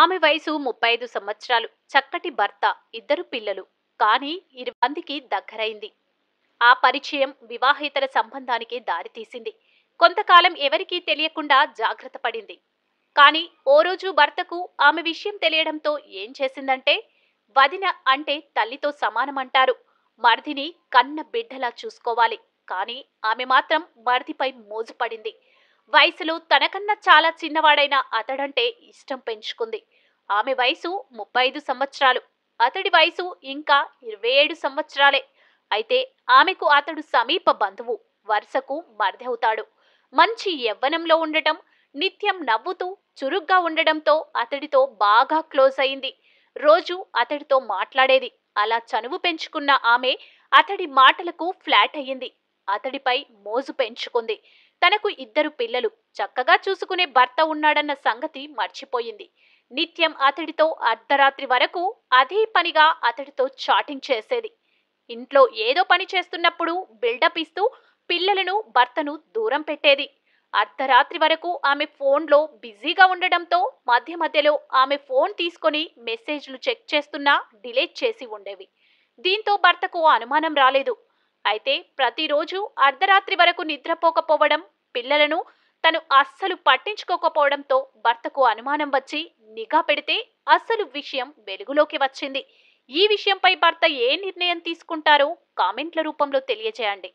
ఆమె వయసు ముప్పై ఐదు సంవత్సరాలు చక్కటి భర్త ఇద్దరు పిల్లలు కానీ ఇరవై మందికి దగ్గరైంది ఆ పరిచయం వివాహేతర సంబంధానికి దారితీసింది కొంతకాలం ఎవరికీ తెలియకుండా జాగ్రత్త పడింది కానీ ఓ రోజు భర్తకు ఆమె విషయం తెలియడంతో ఏం చేసిందంటే వదిన అంటే తల్లితో సమానమంటారు మర్దిని కన్న బిడ్డలా చూసుకోవాలి కానీ ఆమె మాత్రం మర్దిపై మోజుపడింది వయసులో తనకన్నా చాలా చిన్నవాడైన అతడంటే ఇష్టం పెంచుకుంది ఆమె వయసు ముప్పై ఐదు సంవత్సరాలు అతడి వయసు ఇంకా ఇరవై ఏడు సంవత్సరాలే అయితే ఆమెకు అతడు సమీప బంధువు వరుసకు మరిది అవుతాడు మంచి యవ్వనంలో ఉండటం నిత్యం నవ్వుతూ చురుగ్గా ఉండడంతో అతడితో బాగా క్లోజ్ అయింది రోజు అతడితో మాట్లాడేది అలా చనువు పెంచుకున్న ఆమె అతడి మాటలకు ఫ్లాట్ అయ్యింది అతడిపై మోజు పెంచుకుంది తనకు ఇద్దరు పిల్లలు చక్కగా చూసుకునే భర్త ఉన్నాడన్న సంగతి మర్చిపోయింది నిత్యం అతడితో అర్ధరాత్రి వరకు అదే పనిగా అతడితో చాటింగ్ చేసేది ఇంట్లో ఏదో పని చేస్తున్నప్పుడు బిల్డప్ ఇస్తూ పిల్లలను భర్తను దూరం పెట్టేది అర్ధరాత్రి వరకు ఆమె ఫోన్లో బిజీగా ఉండడంతో మధ్య మధ్యలో ఆమె ఫోన్ తీసుకొని మెసేజ్లు చెక్ చేస్తున్నా డిలేట్ చేసి ఉండేవి దీంతో భర్తకు అనుమానం రాలేదు అయితే ప్రతిరోజు అర్ధరాత్రి వరకు నిద్రపోకపోవడం పిల్లలను తను అస్సలు పట్టించుకోకపోవడంతో భర్తకు అనుమానం వచ్చి నిఘా పెడితే అసలు విషయం వెలుగులోకి వచ్చింది ఈ విషయంపై భర్త ఏ నిర్ణయం తీసుకుంటారో కామెంట్ల రూపంలో తెలియజేయండి